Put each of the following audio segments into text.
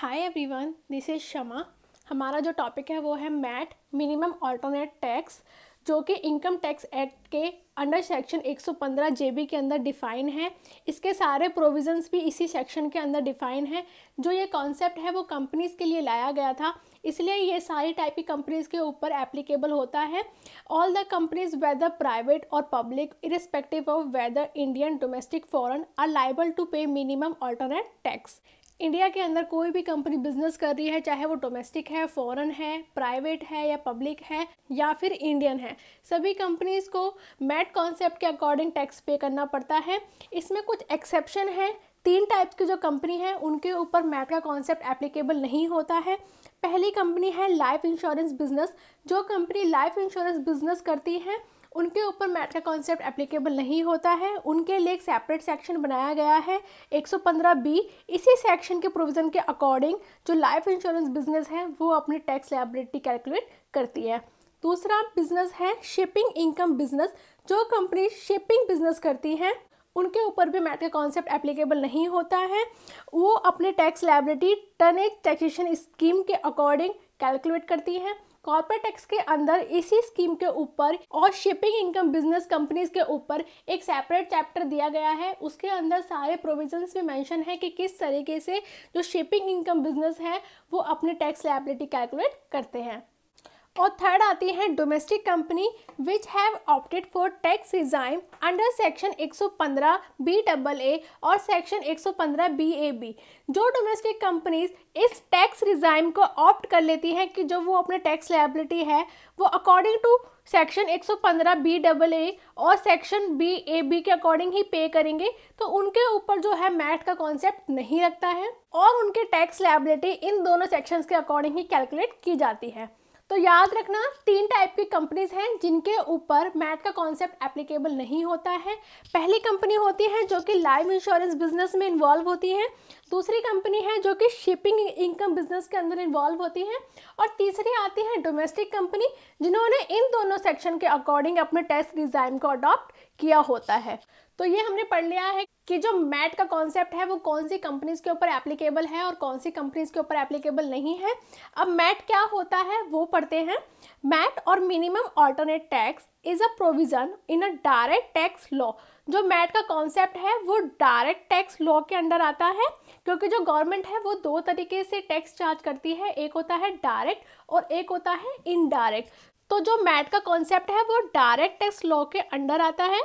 Hi everyone this is Shama हमारा जो topic है वो है मैट मिनिमम ऑल्टरनेट टैक्स जो कि इनकम टैक्स एक्ट के अंडर सेक्शन 115 जेबी के अंदर डिफ़ाइन है इसके सारे प्रोविजंस भी इसी सेक्शन के अंदर डिफ़ाइन है जो ये कॉन्सेप्ट है वो कंपनीज़ के लिए लाया गया था इसलिए ये सारी टाइप की कंपनीज़ के ऊपर एप्लीकेबल होता है all the companies whether private और public irrespective of whether Indian domestic foreign are liable to pay minimum alternate tax India के अंदर कोई भी कंपनी बिजनेस कर रही है चाहे वो डोमेस्टिक है फॉरेन है प्राइवेट है या पब्लिक है या फिर इंडियन है सभी कंपनीज को मैट कॉन्सेप्ट के अकॉर्डिंग टैक्स पे करना पड़ता है इसमें कुछ एक्सेप्शन है तीन टाइप्स की जो कंपनी है उनके ऊपर मैट का कॉन्सेप्ट एप्लीकेबल नहीं होता है पहली कंपनी है लाइफ इंश्योरेंस बिजनेस जो कंपनी लाइफ इंश्योरेंस बिजनेस करती है उनके ऊपर मैट का कॉन्सेप्ट एप्लीकेबल नहीं होता है उनके लिए एक सेपरेट सेक्शन बनाया गया है 115 बी इसी सेक्शन के प्रोविज़न के अकॉर्डिंग जो लाइफ इंश्योरेंस बिजनेस है वो अपनी टैक्स लाइबिलिटी कैलकुलेट करती है दूसरा बिजनेस है शिपिंग इनकम बिजनेस जो कंपनी शिपिंग बिजनेस करती हैं उनके ऊपर भी मैट का कॉन्सेप्ट एप्लीकेबल नहीं होता है वो अपने टैक्स लाइबिलिटी एक टैक्सेशन स्कीम के अकॉर्डिंग कैलकुलेट करती हैं कॉर्पोरेट टैक्स के अंदर इसी स्कीम के ऊपर और शिपिंग इनकम बिजनेस कंपनीज के ऊपर एक सेपरेट चैप्टर दिया गया है उसके अंदर सारे प्रोविजंस में मेंशन है कि किस तरीके से जो शिपिंग इनकम बिजनेस है वो अपने टैक्स लाइबिलिटी कैलकुलेट करते हैं और थर्ड आती है domestic company which have opted for tax regime under section 115 B double A और सेक्शन 115 बी ए बी जो डोमेस्टिक कंपनीज इस टैक्स रिजाइम को ऑप्ट कर लेती हैं कि जो वो अपने टैक्स लाइबिलिटी है वो according to section 115 B double A और सेक्शन बी ए बी के अकॉर्डिंग ही पे करेंगे तो उनके ऊपर जो है मैट का कॉन्सेप्ट नहीं रखता है और उनके टैक्स लाइबिलिटी इन दोनों सेक्शंस के अकॉर्डिंग ही कैलकुलेट की जाती है तो याद रखना तीन टाइप की कंपनीज हैं जिनके ऊपर मैट का कॉन्सेप्ट एप्लीकेबल नहीं होता है पहली कंपनी होती है जो कि लाइफ इंश्योरेंस बिजनेस में इन्वॉल्व होती है दूसरी कंपनी है जो कि शिपिंग इनकम बिजनेस के अंदर इन्वॉल्व होती है और तीसरी आती है डोमेस्टिक कंपनी जिन्होंने इन दोनों सेक्शन के अकॉर्डिंग अपने टेस्ट डिज़ाइन को अडॉप्ट किया होता है तो ये हमने पढ़ लिया है कि जो मैट का कॉन्सेप्ट है वो कौन सी कंपनीज के ऊपर एप्लीकेबल है और कौन सी कंपनीज के ऊपर एप्लीकेबल नहीं है अब मैट क्या होता है वो पढ़ते हैं मैट और minimum alternate tax is a provision in a direct tax law जो मैट का कॉन्सेप्ट है वो डायरेक्ट टैक्स लॉ के अंडर आता है क्योंकि जो गवर्नमेंट है वो दो तरीके से टैक्स चार्ज करती है एक होता है डायरेक्ट और एक होता है इनडायरेक्ट तो जो मैट का कॉन्सेप्ट है वो डायरेक्ट टैक्स लॉ के अंडर आता है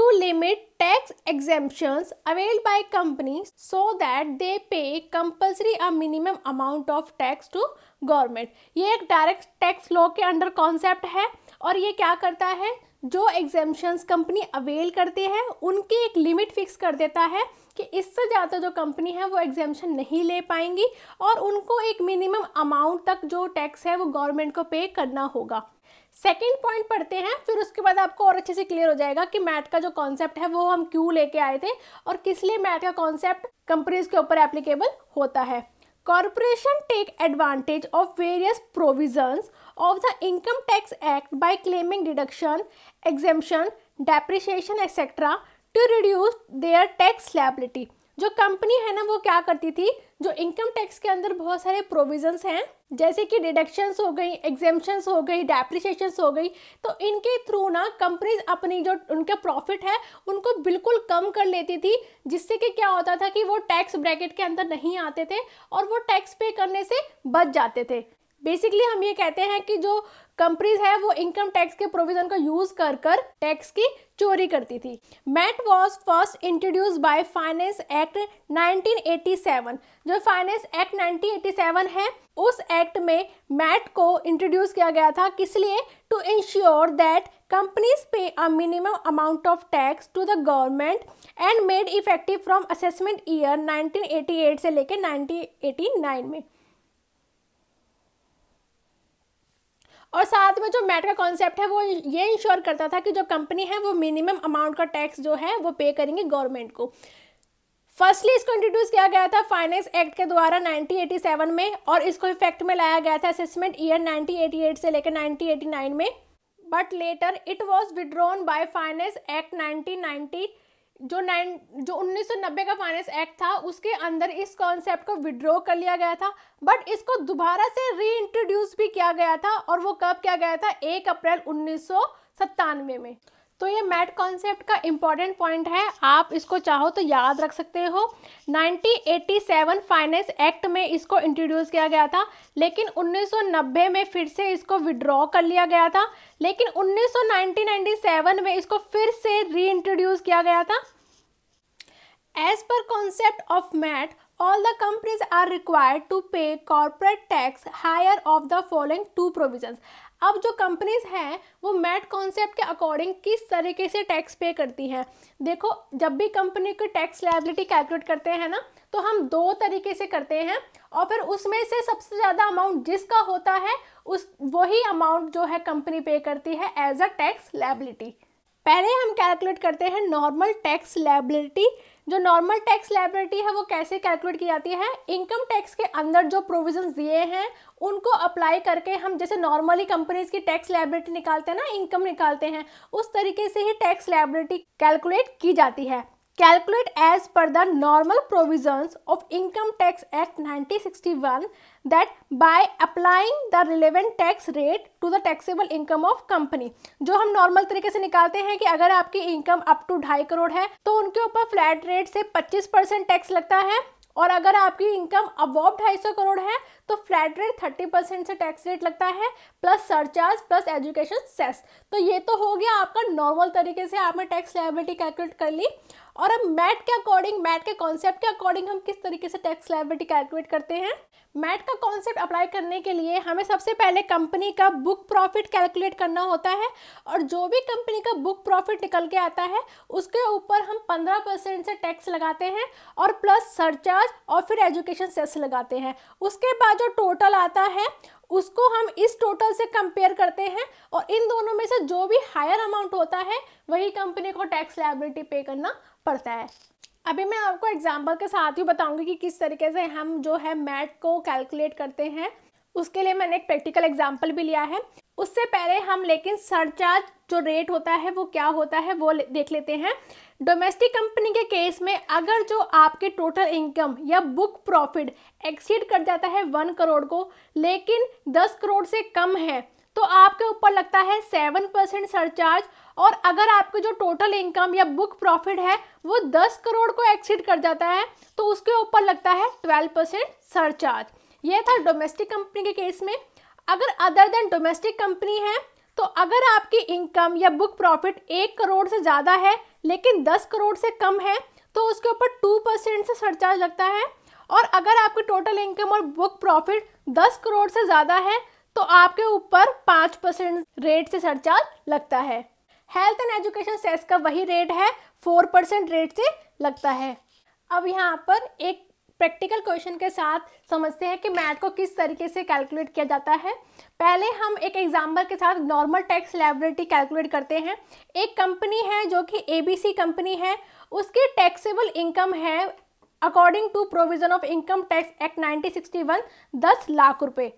to limit tax exemptions availed by companies so that they pay compulsory a minimum amount of tax to government. ये एक direct tax law के under concept है और ये क्या करता है जो exemptions company avail करते हैं उनकी एक limit fix कर देता है कि इससे ज़्यादा जो कंपनी है वो एग्जाम्शन नहीं ले पाएंगी और उनको एक मिनिमम अमाउंट तक जो टैक्स है वो गवर्नमेंट को पे करना होगा सेकेंड पॉइंट पढ़ते हैं फिर उसके बाद आपको और अच्छे से क्लियर हो जाएगा कि मैट का जो कॉन्सेप्ट है वो हम क्यों लेके आए थे और किस लिए मैट का कॉन्सेप्ट कंपनीज के ऊपर एप्लीकेबल होता है corporation take advantage of various provision of the income tax act by claiming deduction exemption depreciation etcetera to reduce their tax liability जो कंपनी है ना वो क्या करती थी जो इनकम टैक्स के अंदर बहुत सारे प्रोविजंस हैं जैसे कि डिडक्शंस हो गई एग्जेम्पन्स हो गई डेप्रिसिएशंस हो गई तो इनके थ्रू ना कंपनीज अपनी जो उनका प्रॉफिट है उनको बिल्कुल कम कर लेती थी जिससे कि क्या होता था कि वो टैक्स ब्रैकेट के अंदर नहीं आते थे और वो टैक्स पे करने से बच जाते थे बेसिकली हम ये कहते हैं कि जो कंपनीज है वो इनकम टैक्स के प्रोविजन को यूज कर कर टैक्स की चोरी करती थी MAT was first introduce by finance act 1987 जो फाइनेंस एक्ट 1987 है उस एक्ट में मैट को इंट्रोड्यूस किया गया था किस लिए to ensure that companies pay a minimum amount of tax to the government and made effective from assessment year 1988 से लेकर 1989 में और साथ में जो मैट का कॉन्सेप्ट है वो ये इंश्योर करता था कि जो कंपनी है वो मिनिमम अमाउंट का टैक्स जो है वो पे करेंगे गवर्नमेंट को फर्स्टली इसको इंट्रोड्यूस किया गया था फाइनेंस एक्ट के द्वारा 1987 में और इसको इफेक्ट में लाया गया था असेसमेंट ईयर 1988 से लेकर 1989 में but later it was withdrawn by finance act 1990 जो नाइन जो 1990 का फाइनेंस एक्ट था उसके अंदर इस कॉन्सेप्ट को विड्रॉ कर लिया गया था बट इसको दोबारा से रीइंट्रोड्यूस भी किया गया था और वो कब किया गया था एक अप्रैल उन्नीस में तो ये मैट कॉन्सेप्ट का इम्पॉर्टेंट पॉइंट है आप इसको चाहो तो याद रख सकते हो 1987 फाइनेंस एक्ट में इसको इंट्रोड्यूस किया गया था लेकिन 1990 में फिर से इसको विड्रॉ कर लिया गया था लेकिन 1997 में इसको फिर से री इंट्रोड्यूस किया गया था as per concept of MAT all the companies are required to pay corporate tax higher of the following two provision अब जो कंपनीज हैं वो मैट कॉन्सेप्ट के अकॉर्डिंग किस तरीके से टैक्स पे करती हैं देखो जब भी कंपनी की टैक्स लाइबिलिटी कैलकुलेट करते हैं ना तो हम दो तरीके से करते हैं और फिर उसमें से सबसे ज़्यादा अमाउंट जिसका होता है उस वही अमाउंट जो है कंपनी पे करती है एज अ टैक्स लाइबिलिटी पहले हम कैलकुलेट करते हैं नॉर्मल टैक्स लाइबिलिटी जो नॉर्मल टैक्स लाइबिलिटी है वो कैसे कैलकुलेट की जाती है इनकम टैक्स के अंदर जो प्रोविजन दिए हैं उनको अप्लाई करके हम जैसे नॉर्मली कंपनीज की टैक्स लाइबिलिटी निकालते हैं ना इनकम निकालते हैं उस तरीके से ही टैक्स लाइबिलिटी कैलकुलेट की जाती है calculate as per the normal provisions of income tax act 1961 that by applying the relevant tax rate to the taxable income of company जो हम normal तरीके से निकालते हैं कि अगर आपकी income up to ढाई करोड़ है तो उनके ऊपर flat rate से 25 परसेंट टैक्स लगता है और अगर आपकी इनकम अबॉव 250 करोड़ है तो फ्लैट रेट थर्टी परसेंट से टैक्स रेट लगता है plus surcharge plus education cess तो ये तो हो गया आपका नॉर्मल तरीके से आपने टैक्स लाइबिलिटी कैलकुलेट कर ली और अब मैट के अकॉर्डिंग मैट के कॉन्सेप्ट के अकॉर्डिंग हम किस तरीके से टैक्स लाइबिलिटी कैलकुलेट करते हैं मैट का कॉन्सेप्ट अप्लाई करने के लिए हमें सबसे पहले कंपनी का बुक प्रॉफिट कैलकुलेट करना होता है और जो भी कंपनी का बुक प्रॉफिट निकल के आता है उसके ऊपर हम 15 परसेंट से टैक्स लगाते हैं और प्लस सरचार्ज और फिर एजुकेशन सेस लगाते हैं उसके बाद जो टोटल आता है उसको हम इस टोटल से कंपेयर करते हैं और इन दोनों में से जो भी हायर अमाउंट होता है वही कंपनी को टैक्स लाइबिलिटी पे करना पड़ता है अभी मैं आपको एग्जाम्पल के साथ ही बताऊंगी कि किस तरीके से हम जो है मैट को कैलकुलेट करते हैं उसके लिए मैंने एक प्रैक्टिकल एग्जाम्पल भी लिया है उससे पहले हम लेकिन सरचार्ज जो रेट होता है वो क्या होता है वो देख लेते हैं डोमेस्टिक कंपनी के केस में अगर जो आपके टोटल इनकम या बुक प्रॉफिट एक्सीड कर जाता है वन करोड़ को लेकिन दस करोड़ से कम है तो आपके ऊपर लगता है सेवन परसेंट सरचार्ज और अगर आपके जो टोटल इनकम या बुक प्रॉफिट है वो दस करोड़ को एक्सीड कर जाता है तो उसके ऊपर लगता है ट्वेल्व परसेंट सरचार्ज यह था डोमेस्टिक कंपनी के केस में अगर अदर देन डोमेस्टिक कंपनी है तो अगर आपकी इनकम या बुक प्रॉफिट एक करोड़ से ज़्यादा है लेकिन दस करोड़ से कम है तो उसके ऊपर टू परसेंट से सरचार्ज लगता है और अगर आपकी टोटल इनकम और बुक प्रॉफिट दस करोड़ से ज़्यादा है तो आपके ऊपर पाँच परसेंट रेट से सरचार्ज लगता है हेल्थ एंड एजुकेशन सेस का वही रेट है फोर परसेंट रेट से लगता है अब यहाँ पर एक प्रैक्टिकल क्वेश्चन के साथ समझते हैं कि मैथ को किस तरीके से कैलकुलेट किया जाता है पहले हम एक एग्जाम्पल के साथ नॉर्मल टैक्स लाइबिलिटी कैलकुलेट करते हैं एक कंपनी है जो कि एबीसी कंपनी है उसकी टैक्सेबल इनकम है according to provision of income tax act nineteen sixty lakh रुपये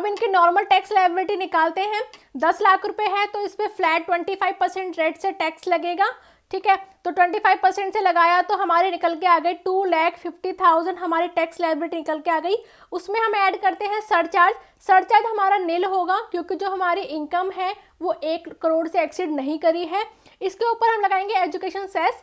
अब इनकी नॉर्मल टैक्स लाइबिलिटी निकालते हैं दस लाख रुपए है तो इस पर flat twenty five percent rate से टैक्स लगेगा ठीक है तो 25 परसेंट से लगाया तो हमारे निकल के आ गए टू लैख फिफ्टी थाउजेंड हमारी टैक्स लाइबिलिटी निकल के आ गई उसमें हम ऐड करते हैं सरचार्ज सरचार्ज हमारा नील होगा क्योंकि जो हमारी इनकम है वो एक करोड़ से एक्सीड नहीं करी है इसके ऊपर हम लगाएंगे एजुकेशन सेस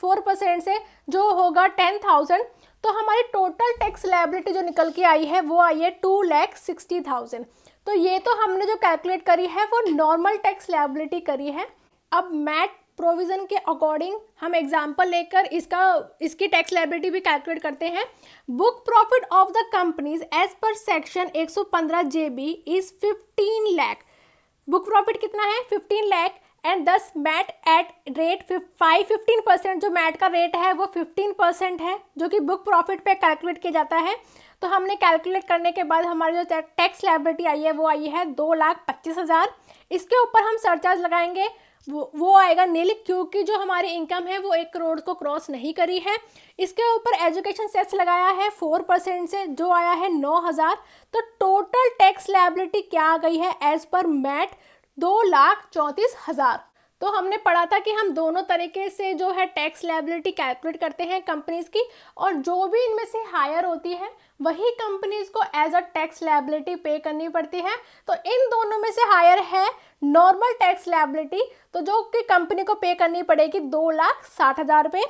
फोर परसेंट से जो होगा टेन थाउजेंड तो हमारी टोटल टैक्स लाइबिलिटी जो निकल के आई है वो आई है टू लैख सिक्सटी थाउजेंड तो ये तो हमने जो कैलकुलेट करी है वो नॉर्मल टैक्स लाइबिलिटी करी है अब मैट प्रोविज़न के अकॉर्डिंग हम एग्जाम्पल लेकर इसका इसकी टैक्स लाइबिलिटी भी कैलकुलेट करते हैं book profit of the companies as per section 115 B is fifteen lakh book profit कितना है 15 लैख एंड दस MAT at rate five fifteen percent जो मैट का रेट है वो फिफ्टीन परसेंट है जो कि बुक प्रॉफिट पे कैलकुलेट किया जाता है तो हमने कैलकुलेट करने के बाद हमारी जो टैक्स लाइबिलिटी आई है वो आई है दो लाख पच्चीस हज़ार इसके ऊपर हम सरचार्ज लगाएंगे वो वो आएगा नील क्योंकि जो हमारी इनकम है वो एक करोड़ को क्रॉस नहीं करी है इसके ऊपर एजुकेशन सेस लगाया है फोर परसेंट से जो आया है नौ हज़ार तो टोटल टैक्स लाइबिलिटी क्या आ गई है एज पर मैट दो लाख चौंतीस हज़ार तो हमने पढ़ा था कि हम दोनों तरीके से जो है टैक्स लाइबिलिटी कैलकुलेट करते हैं कंपनीज की और जो भी इनमें से हायर होती है वही कंपनीज को एज अ टैक्स लाइबिलिटी पे करनी पड़ती है तो इन दोनों में से हायर है नॉर्मल टैक्स लाइबिलिटी तो जो कि कंपनी को पे करनी पड़ेगी दो लाख साठ हज़ार रुपये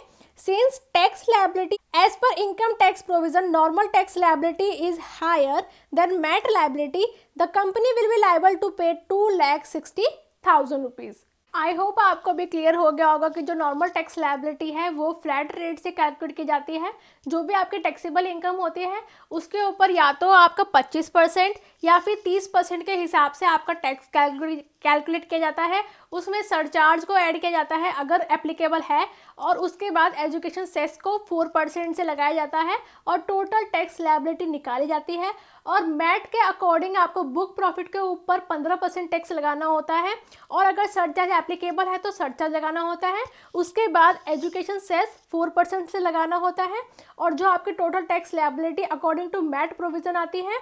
since tax liability as per income tax provision normal tax liability is higher than MAT liability the company will be liable to pay two lakh sixty thousand rupees I hope आपको भी क्लियर हो गया होगा कि जो नॉर्मल टैक्स लाइबिलिटी है वो flat rate से कैलकुलेट की जाती है जो भी आपकी टैक्सेबल इनकम होती है उसके ऊपर या तो आपका 25 परसेंट या फिर 30 परसेंट के हिसाब से आपका टैक्स कैलकुलेट किया जाता है उसमें सरचार्ज को ऐड किया जाता है अगर एप्लीकेबल है और उसके बाद एजुकेशन सेस को फोर परसेंट से लगाया जाता है और टोटल टैक्स लाइबिलिटी निकाली जाती है और मैट के अकॉर्डिंग आपको बुक प्रॉफिट के ऊपर पंद्रह परसेंट टैक्स लगाना होता है और अगर सरचार्ज एप्लीकेबल है तो सरचार्ज लगाना होता है उसके बाद एजुकेशन सेस फोर परसेंट से लगाना होता है और जो आपकी total tax liability according to MAT provision आती है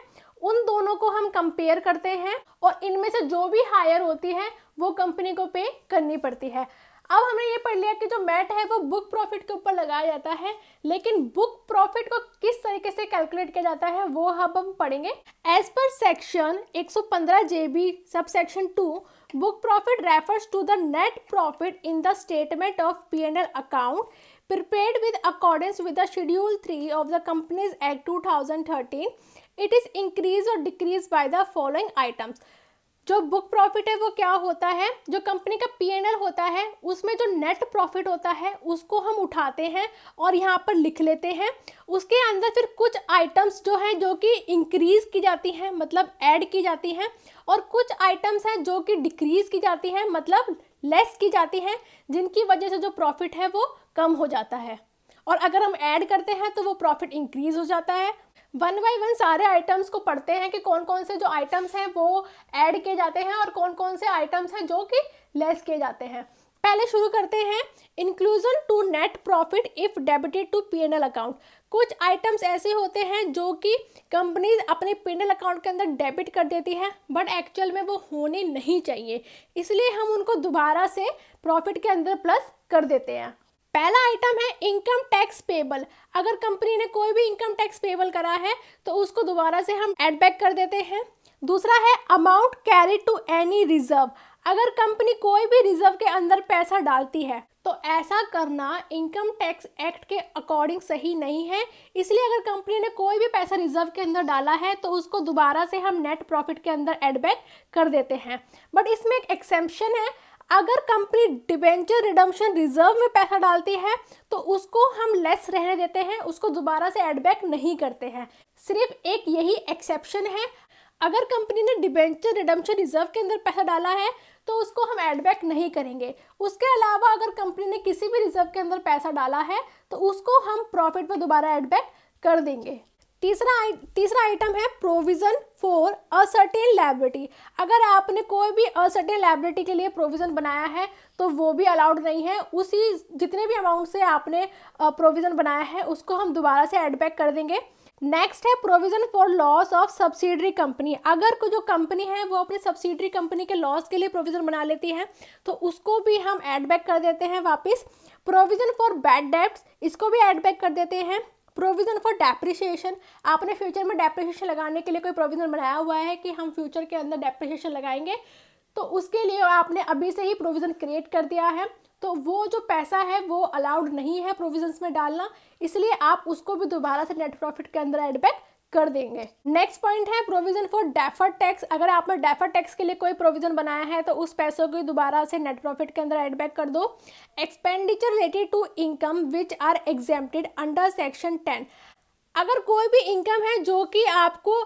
उन दोनों को हम कंपेयर करते हैं और इनमें से जो भी हायर होती है वो कंपनी को पे करनी पड़ती है अब हमने ये पढ़ लिया कि जो मैट है वो बुक प्रॉफिट के ऊपर लगाया जाता है लेकिन बुक प्रॉफिट को किस तरीके से कैलकुलेट किया जाता है वो हम हम पढ़ेंगे as per section 115 JB subsection two book profit refers to the net profit in the statement of P and L account with according with the schedule three of the companies act two thousand thirteen it is increase or decrease by the following items जो book profit है वो क्या होता है जो company का P N L होता है उसमें जो नेट प्रॉफिट होता है उसको हम उठाते हैं और यहाँ पर लिख लेते हैं उसके अंदर फिर कुछ आइटम्स जो हैं जो कि इंक्रीज की जाती हैं मतलब ऐड की जाती हैं और कुछ आइटम्स हैं जो कि डिक्रीज की जाती हैं मतलब लेस की जाती हैं जिनकी वजह से जो प्रॉफिट है वो कम हो जाता है और अगर हम ऐड करते हैं तो वो प्रॉफिट इंक्रीज हो जाता है वन बाई वन सारे आइटम्स को पढ़ते हैं कि कौन कौन से जो आइटम्स हैं वो ऐड किए जाते हैं और कौन कौन से आइटम्स हैं जो कि लेस किए जाते हैं पहले शुरू करते हैं inclusion to net profit if debited to P N L account कुछ आइटम्स ऐसे होते हैं जो कि कंपनीज अपने पी एन एल अकाउंट के अंदर डेबिट कर देती है बट एक्चुअल में वो होने नहीं चाहिए इसलिए हम उनको दोबारा से प्रॉफिट के अंदर प्लस कर देते हैं पहला आइटम है इनकम टैक्स पेबल अगर कंपनी ने कोई भी इनकम टैक्स पेबल करा है तो उसको दोबारा से हम एड बैक कर देते हैं दूसरा है amount carry to any reserve अगर कंपनी कोई भी रिजर्व के अंदर पैसा डालती है तो ऐसा करना इनकम टैक्स एक्ट के अकॉर्डिंग सही नहीं है इसलिए अगर कंपनी ने कोई भी पैसा रिजर्व के अंदर डाला है तो उसको दोबारा से हम नेट प्रॉफिट के अंदर एडबैक कर देते हैं बट इसमें एक एक्सेप्शन है अगर कंपनी डिबेंचर रिडम्शन रिजर्व में पैसा डालती है तो उसको हम लेस रहने देते हैं उसको दोबारा से एडबैक नहीं करते हैं सिर्फ एक यही एक्सेप्शन है अगर कंपनी ने डिबेंचर रिडम्पशन रिजर्व के अंदर पैसा डाला है तो उसको हम एडबैक नहीं करेंगे उसके अलावा अगर कंपनी ने किसी भी रिजर्व के अंदर पैसा डाला है तो उसको हम प्रॉफिट पर दोबारा एडबैक कर देंगे तीसरा तीसरा आइटम है प्रोविज़न फॉर असर्टेन लाइब्रेटी अगर आपने कोई भी असर्टेन लाइब्रेटी के लिए प्रोविज़न बनाया है तो वो भी अलाउड नहीं है उसी जितने भी अमाउंट से आपने प्रोविज़न बनाया है उसको हम दोबारा से एडबैक बैक कर देंगे नेक्स्ट है provision for loss of subsidiary company अगर को जो कंपनी है वो अपनी सब्सिडरी कंपनी के लॉस के लिए प्रोविजन बना लेती है तो उसको भी हम एड बैक कर देते हैं वापस प्रोविजन फॉर बैड डेप्ट इसको भी एडबैक बैक कर देते हैं प्रोविज़न फॉर डेप्रिसिएशन आपने फ्यूचर में डेप्रिसिएशन लगाने के लिए कोई प्रोविज़न बनाया हुआ है कि हम फ्यूचर के अंदर डेप्रिसिएशन लगाएंगे तो उसके लिए आपने अभी से ही प्रोविज़न क्रिएट कर दिया है तो वो जो पैसा है वो अलाउड नहीं है प्रोविज़न्स में डालना इसलिए आप उसको भी दोबारा से नेट प्रॉफिट के अंदर एडबैक कर देंगे नेक्स्ट पॉइंट है प्रोविजन फॉर डेफर टैक्स अगर आपने डेफर टैक्स के लिए कोई प्रोविजन बनाया है तो उस पैसों को दोबारा से नेट प्रॉफिट के अंदर एड बैक कर दो expenditure related to income which are exempted under section ten अगर कोई भी इनकम है जो कि आपको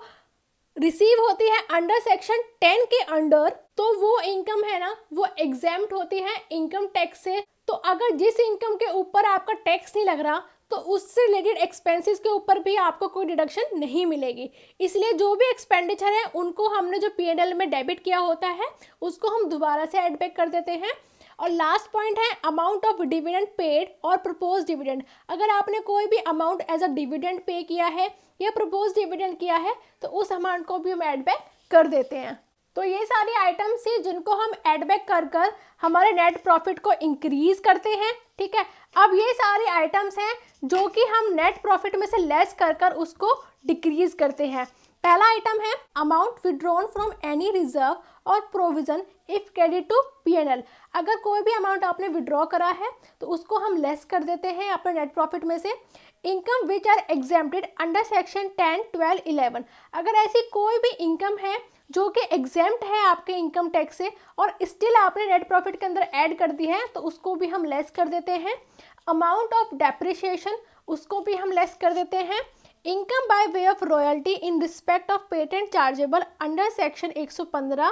रिसीव होती है अंडर सेक्शन टेन के अंडर तो वो इनकम है ना वो एग्जाम होती है इनकम टैक्स से तो अगर जिस इनकम के ऊपर आपका टैक्स नहीं लग रहा तो उससे रिलेटेड एक्सपेंसेस के ऊपर भी आपको कोई डिडक्शन नहीं मिलेगी इसलिए जो भी एक्सपेंडिचर है उनको हमने जो पी में डेबिट किया होता है उसको हम दोबारा से एडबैक कर देते हैं और लास्ट पॉइंट है अमाउंट ऑफ डिविडेंड पेड और प्रपोज डिविडेंड अगर आपने कोई भी amount as a dividend pay किया है या प्रपोज डिविडेंड किया है तो उस अमाउंट को भी हम एडबैक कर देते हैं तो ये सारे आइटम्स हैं जिनको हम एडबैक कर कर हमारे नेट प्रॉफिट को इंक्रीज करते हैं ठीक है अब ये सारे आइटम्स हैं जो कि हम नेट प्रॉफिट में से लेस कर कर उसको डिक्रीज करते हैं पहला आइटम है amount withdrawn from any reserve और provision if credit to PNL अगर कोई भी अमाउंट आपने विड्रॉ करा है तो उसको हम लेस कर देते हैं अपने नेट प्रॉफिट में से income which are exempted under section ten twelve eleven अगर ऐसी कोई भी इनकम है जो कि एग्जाम्ड है आपके इनकम टैक्स से और स्टिल आपने नेट प्रॉफिट के अंदर ऐड कर दी है तो उसको भी हम लेस कर देते हैं अमाउंट ऑफ डेप्रिशिएशन उसको भी हम लेस कर देते हैं income by way of royalty in respect of patent chargeable under section 115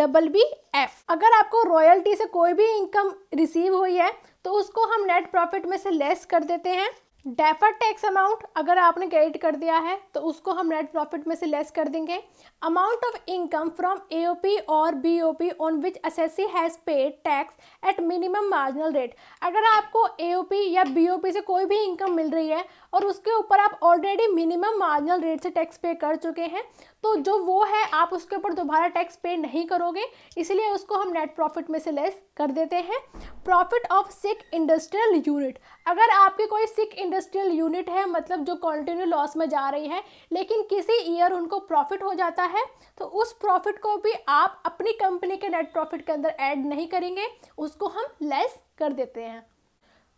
double B F अगर आपको रॉयल्टी से कोई भी इनकम रिसीव हुई है तो उसको हम नेट प्रॉफिट में से लेस कर देते हैं डेफर टैक्स अमाउंट अगर आपने क्रेडिट कर दिया है तो उसको हम नेट प्रॉफिट में से लेस कर देंगे amount of income from AOP और BOP on which assessee has paid tax at minimum marginal rate अगर आपको एओपी या बीओपी से कोई भी इनकम मिल रही है और उसके ऊपर आप ऑलरेडी मिनिमम मार्जिनल रेट से टैक्स पे कर चुके हैं तो जो वो है आप उसके ऊपर दोबारा टैक्स पे नहीं करोगे इसलिए उसको हम नेट प्रॉफिट में से लेस कर देते हैं profit of sick industrial unit अगर आपकी कोई सिक इंडस्ट्रियल यूनिट है मतलब जो कॉन्टिन्यू लॉस में जा रही है लेकिन किसी ईयर उनको प्रॉफिट हो जाता है तो उस प्रॉफिट को भी आप अपनी कंपनी के नेट प्रॉफिट के अंदर ऐड नहीं करेंगे उसको हम लेस कर देते हैं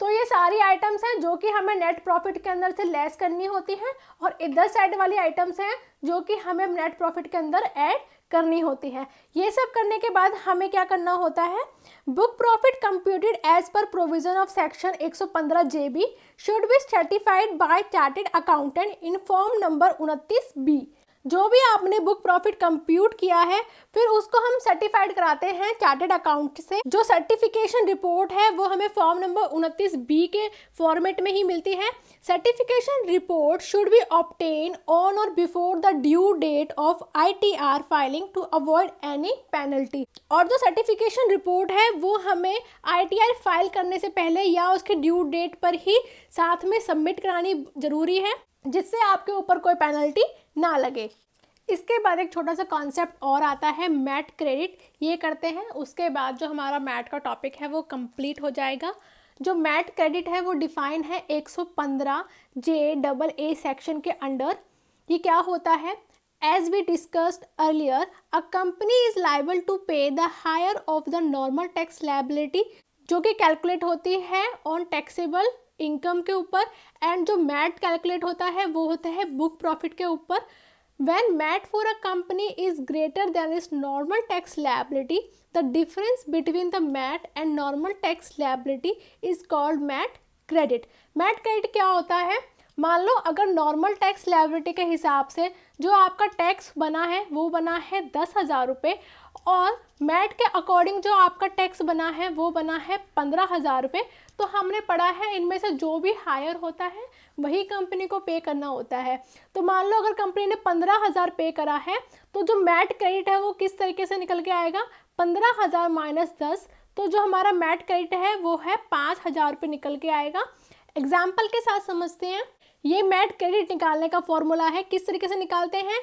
तो ये सारी आइटम्स हैं जो कि हमें नेट प्रॉफिट के अंदर से लेस करनी होती हैं और इधर साइड वाली आइटम्स हैं जो कि हमें नेट प्रॉफिट के अंदर ऐड करनी होती है ये सब करने के बाद हमें क्या करना होता है book profit computed as per provision of section 115 JB should be certified by chartered accountant in form number उनतीस बी जो भी आपने बुक प्रॉफिट कंप्यूट किया है फिर उसको हम सर्टिफाइड कराते हैं चार्टेड अकाउंट से जो सर्टिफिकेशन रिपोर्ट है वो हमें फॉर्म नंबर उनतीस बी के फॉर्मेट में ही मिलती है certification report should be obtain on और before the due date of ITR filing to avoid any penalty और जो सर्टिफिकेशन रिपोर्ट है वो हमें आईटीआर फाइल करने से पहले या उसके ड्यू डेट पर ही साथ में सबमिट करानी जरूरी है जिससे आपके ऊपर कोई पेनल्टी ना लगे इसके बाद एक छोटा सा कॉन्सेप्ट और आता है मैट क्रेडिट ये करते हैं उसके बाद जो हमारा मैट का टॉपिक है वो कंप्लीट हो जाएगा जो मैट क्रेडिट है वो डिफाइन है 115 जे डबल ए सेक्शन के अंडर ये क्या होता है as we discussed earlier a company is liable to pay the higher of the normal tax liability जो कि कैलकुलेट होती है ऑन टैक्सेबल इनकम के ऊपर एंड जो मैट कैलकुलेट होता है वो होता है बुक प्रॉफिट के ऊपर when MAT for a company is greater than is normal tax liability the difference between the MAT and normal tax liability is called MAT credit MAT credit क्या होता है मान लो अगर नॉर्मल टैक्स लाइबिलिटी के हिसाब से जो आपका टैक्स बना है वो बना है दस हज़ार रुपये और मैट के अकॉर्डिंग जो आपका टैक्स बना है वो बना है पंद्रह हज़ार रुपये तो हमने पढ़ा है इनमें से जो भी हायर होता है वही कंपनी को पे करना होता है तो मान लो अगर कंपनी ने पंद्रह हज़ार पे करा है तो जो मैट क्रेडिट है वो किस तरीके से निकल के आएगा पंद्रह हज़ार माइनस दस तो जो हमारा मैट क्रेडिट है वो है पाँच हज़ार रुपये निकल के आएगा एग्जाम्पल के साथ समझते हैं ये मैट क्रेडिट निकालने का फॉर्मूला है किस तरीके से निकालते हैं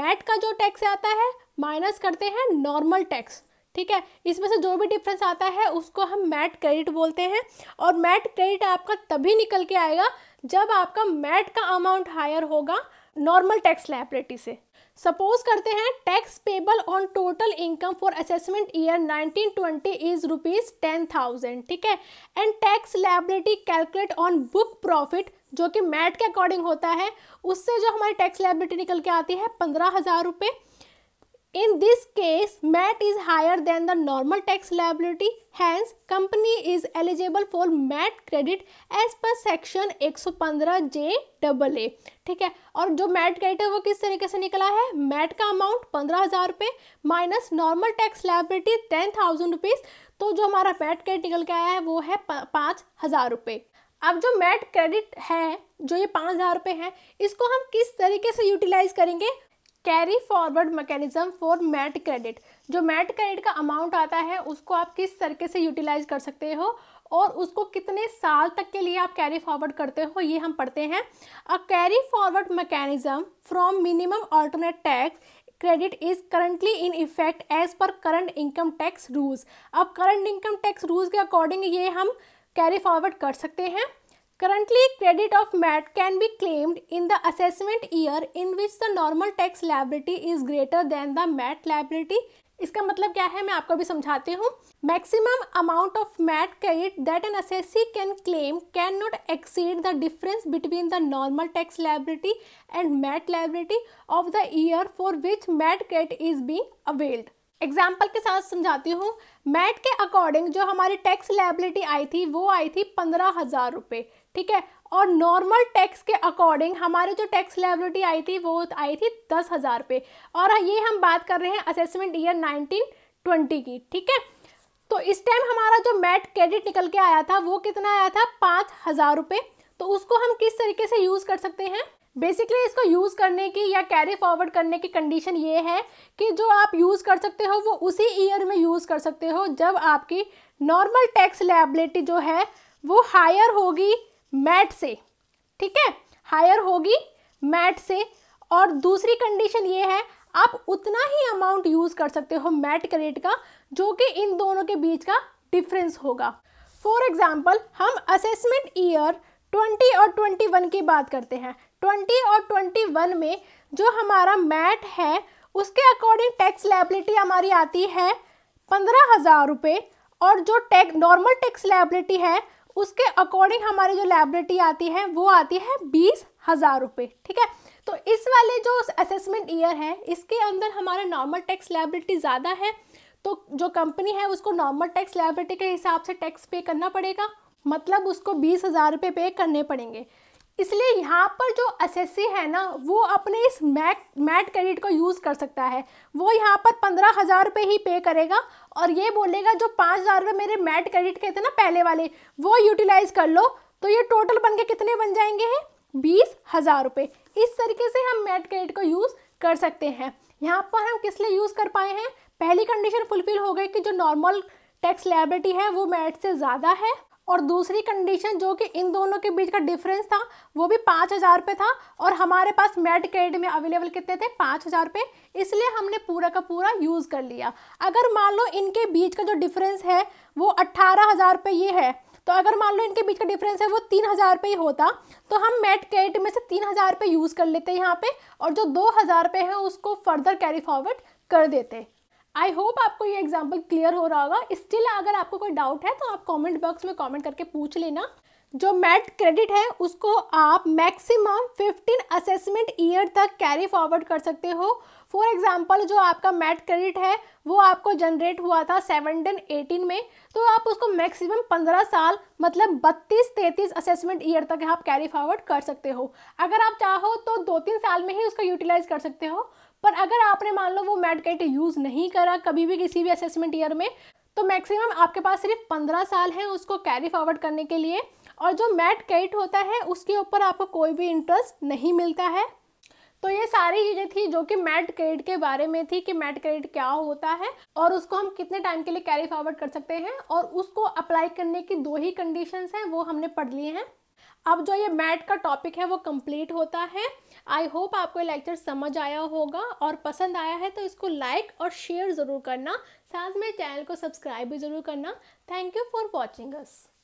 मैट का जो टैक्स आता है माइनस करते हैं नॉर्मल टैक्स ठीक है इसमें से जो भी डिफरेंस आता है उसको हम मैट क्रेडिट बोलते हैं और मैट क्रेडिट आपका तभी निकल के आएगा जब आपका मैट का अमाउंट हायर होगा नॉर्मल टैक्स लाइबिलिटी से सपोज करते हैं tax payable on total income for assessment year 1920 is rupees ten thousand ठीक है and tax liability calculate on book profit जो कि मैट के अकॉर्डिंग होता है उससे जो हमारी टैक्स लाइबिलिटी निकल के आती है पंद्रह हज़ार रुपये In this case, MAT is higher than the normal tax liability, hence company is eligible for MAT credit as per section 115 J double A ठीक है और जो मैट क्रेडिट है वो किस तरीके से निकला है मैट का अमाउंट पंद्रह हज़ार रुपये minus normal tax liability ten thousand rupees तो जो हमारा मैट क्रेडिट निकल के आया है वो है पाँच हज़ार रुपये अब जो मैट क्रेडिट है जो ये पाँच हज़ार रुपये हैं इसको हम किस तरीके से यूटिलाइज करेंगे carry forward mechanism for MAT credit जो मैट क्रेडिट का अमाउंट आता है उसको आप किस तरीके से यूटिलाइज कर सकते हो और उसको कितने साल तक के लिए आप कैरी फॉरवर्ड करते हो ये हम पढ़ते हैं a carry forward mechanism from minimum alternate tax credit is currently in effect as per current income tax rules अब करंट इनकम टैक्स रूल्स के अकॉर्डिंग ये हम कैरी फॉरवर्ड कर सकते हैं Currently, credit of MAT can be claimed in the assessment year in which the normal tax liability is greater than the MAT liability. इसका मतलब क्या है मैं आपको भी समझाती हूँ maximum amount of MAT credit that an assessee can claim can not exceed the difference between the normal tax liability and MAT liability of the year for which MAT credit is being availed example के साथ समझाती हूँ mat के according जो हमारी tax liability आई थी वो आई थी पंद्रह हज़ार रुपये ठीक है और नॉर्मल टैक्स के अकॉर्डिंग हमारे जो टैक्स लाइबिलिटी आई थी वो आई थी दस हज़ार पे और ये हम बात कर रहे हैं असेसमेंट ईयर नाइनटीन ट्वेंटी की ठीक है तो इस टाइम हमारा जो मैट क्रेडिट निकल के आया था वो कितना आया था पाँच हज़ार रुपये तो उसको हम किस तरीके से यूज़ कर सकते हैं बेसिकली इसको यूज़ करने की या कैरी फॉरवर्ड करने की कंडीशन ये है कि जो आप यूज़ कर सकते हो वो उसी ईयर में यूज़ कर सकते हो जब आपकी नॉर्मल टैक्स लाइबिलिटी जो है वो हायर होगी मैट से ठीक है हायर होगी मैट से और दूसरी कंडीशन ये है आप उतना ही अमाउंट यूज़ कर सकते हो मैट रेट का जो कि इन दोनों के बीच का डिफरेंस होगा फॉर एग्जाम्पल हम असेसमेंट ईयर 20 और 21 की बात करते हैं 20 और 21 में जो हमारा मैट है उसके अकॉर्डिंग टैक्स लाइबिलिटी हमारी आती है पंद्रह हज़ार रुपये और जो टैक्स नॉर्मल टैक्स लाइबिलिटी है उसके अकॉर्डिंग हमारी जो लाइब्रेटी आती है वो आती है बीस हज़ार रुपये ठीक है तो इस वाले जो असेसमेंट ईयर है इसके अंदर हमारा नॉर्मल टैक्स लाइब्रेटी ज़्यादा है तो जो कंपनी है उसको नॉर्मल टैक्स लाइब्रेटी के हिसाब से टैक्स पे करना पड़ेगा मतलब उसको बीस हज़ार रुपये पे करने पड़ेंगे इसलिए यहाँ पर जो एस है ना वो अपने इस मैट मैट क्रेडिट को यूज़ कर सकता है वो यहाँ पर पंद्रह हज़ार रुपये ही पे करेगा और ये बोलेगा जो पाँच हज़ार रुपये मेरे मैट क्रेडिट के थे ना पहले वाले वो यूटिलाइज़ कर लो तो ये टोटल बन के कितने बन जाएंगे हैं बीस हज़ार रुपये इस तरीके से हम मैट क्रेडिट को यूज़ कर सकते हैं यहाँ पर हम किस लिए यूज़ कर पाए हैं पहली कंडीशन फुलफिल हो गई कि जो नॉर्मल टैक्स लाइबिलिटी है वो मैट से ज़्यादा है और दूसरी कंडीशन जो कि इन दोनों के बीच का डिफरेंस था वो भी पाँच हज़ार रुपये था और हमारे पास मेड कैड में अवेलेबल कितने थे पाँच हज़ार रुपये इसलिए हमने पूरा का पूरा यूज़ कर लिया अगर मान लो इनके बीच का जो डिफरेंस है वो अट्ठारह हज़ार रुपये ये है तो अगर मान लो इनके बीच का डिफरेंस है वो तीन हज़ार रुपये ही होता तो हम मेट कैड में से तीन हज़ार रुपये यूज़ कर लेते हैं यहाँ पे और जो दो हज़ार रुपये हैं उसको फर्दर कैरी फॉरवर्ड कर देते आई होप आपको ये एग्जाम्पल क्लियर हो रहा होगा स्टिल अगर आपको कोई डाउट है तो आप कॉमेंट बॉक्स में कॉमेंट करके पूछ लेना जो मेट क्रेडिट है उसको आप मैक्सिमम 15 असेसमेंट ईयर तक कैरी फॉरवर्ड कर सकते हो फॉर एग्जांपल जो आपका मेट क्रेडिट है वो आपको जनरेट हुआ था 17 18 में तो आप उसको मैक्सिमम 15 साल मतलब 32 33 असेसमेंट ईयर तक आप कैरी फॉरवर्ड कर सकते हो अगर आप चाहो तो दो तीन साल में ही उसका यूटिलाइज कर सकते हो पर अगर आपने मान लो वो मेड कैट यूज़ नहीं करा कभी भी किसी भी असेसमेंट ईयर में तो मैक्सिमम आपके पास सिर्फ पंद्रह साल हैं उसको कैरी फॉरवर्ड करने के लिए और जो मैट कैट होता है उसके ऊपर आपको कोई भी इंटरेस्ट नहीं मिलता है तो ये सारी चीज़ें थी जो कि मैट क्रेडिट के बारे में थी कि मैट क्रेडिट क्या होता है और उसको हम कितने टाइम के लिए कैरी फॉरवर्ड कर सकते हैं और उसको अप्लाई करने की दो ही कंडीशंस हैं वो हमने पढ़ लिए हैं अब जो ये मैट का टॉपिक है वो कंप्लीट होता है आई होप आपको ये लेक्चर समझ आया होगा और पसंद आया है तो इसको लाइक और शेयर ज़रूर करना साथ में चैनल को सब्सक्राइब भी ज़रूर करना thank you for watching us